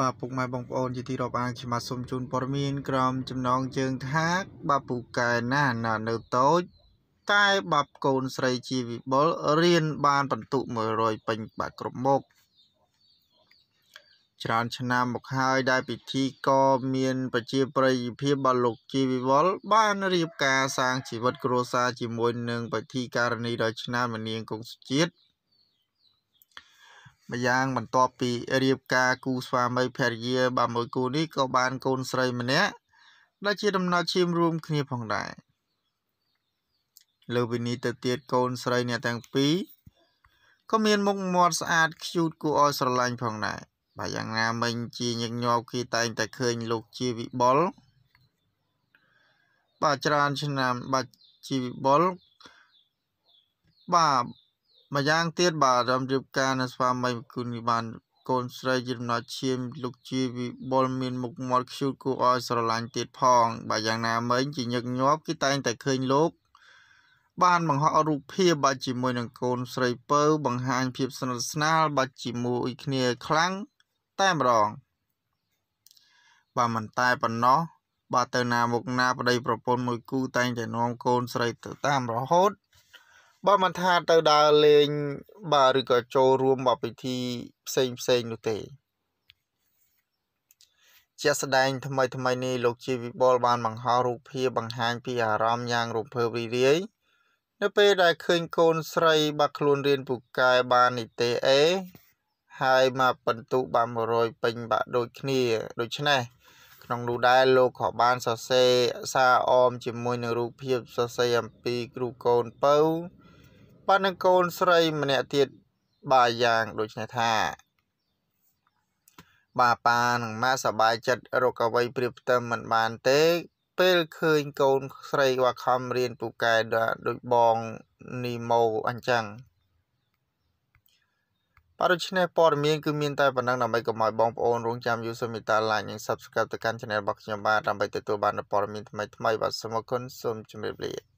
បាទពុកម៉ែបងប្អូន ជាទីរាប់អានខ្ញុំបាទសូមជូនព័ត៌មានក្រមចំណងជើងថាបាទពូកែណាស់ណានៅតូច តែបាប់កូនស្រីជាវិបុលរៀនបាន បន្ទុក100ពេញបាទគ្រប់មុខច្រើនឆ្នាំមកហើយដែលពិធីក៏មាន ប្រជាប្រិយភាពបលោកជីវិវលបានរៀបការសាងជីវិតគ្រួសារជាមួយនឹងពិធីការនីដល់ឆ្នាំនាងកុងសុជាតិម្យ៉ាងបន្ទាប់ពីរៀបការគូស្វាមីភរិយា បាទមួយគូនេះក៏បានកូនស្រីម្នាក់ដែលជាដំណើរឈាមរួមគ្នាផងដែរលើពីនេះទៅទៀតកូនស្រីអ្នកទាំងពីរក៏មានមុខមាត់ស្អាតខ្ជូតគួរឲ្យស្រឡាញ់ផងដែរបើយ៉ាងណាមិញជាញឹកញាប់គេតែងតែឃើញលោកជាវិបុលបាទច្រើនឆ្នាំបាទជីវិបុលបាទម្យ៉ាងទៀតបាទអារម្មណ៍រៀបការនៅស្វាមីគុណនេះបានកូនស្រីជាដំណត់ឈាមលោកជាវិបុលមានមុខមាត់ខ្ជូតគួរឲ្យស្រឡាញ់ទៀតផង បាទយ៉ាងណាមិញជាញឹកញាប់គេតែងតែឃើញលោក បានបង្ហោះរូបភាពបាទជាមួយនឹងកូនស្រីពៅបង្ហាញភាពស្និទ្ធស្នាល បាទជាមួយ គ្នាខ្លាំងតែម្ដងបាទមិនតែប៉ុណ្ណោះបាទទៅណាមុខណាប្តីប្រពន្ធមួយគូតែងតែនាំកូនស្រីទៅតាមរហូតបើមិនថាទៅដើរលេង បាទឬក៏ចូលរួមបពិធីផ្សេងផ្សេងនោះទេ ជាស្ដែងថ្មីថ្មីនេះលោកជាវិបុលបានបង្ហោះរូបភាពបង្ហាញពីអារម្មណ៍យ៉ាងរំភើបរីករាយ នៅ ពេលដែលឃើញកូនស្រីបាទខ្លួនរៀនពូកែបាននីតិអេហើយមកបន្ទុបាន100ពេញបាក់ដូចគ្នាដូច្នេះក្នុងនោះដែរលោកក៏បានសរសេរសារអមជាមួយនឹងរូបភាពសរសេរអំពីគ្រូកូនពៅប៉ាត់នឹងកូនស្រីម្នាក់ទៀតបាយយ៉ាងដូចនេះថាបាទប៉ានឹងម៉ាសបាយចិត្តរកអ្វីព្រៀបផ្ទឹមមិនបានទេពេលឃើញកូនស្រីវ៉ាខំរៀនពូកែដូចបងនីម៉ូអញ្ចឹងបាទដូច្នេះព័ត៌មានគឺមានតែប៉ុណ្ណឹងដើម្បីកុំឲ្យបងប្អូនរងចាំយូសូមីតាឡាញនិង Subscribe ទៅកាន់ Channel របស់ខ្ញុំបាទដើម្បីទទួលបានព័ត៌មានថ្មីៗបាទសូមអរគុណសូមជម្រាបលា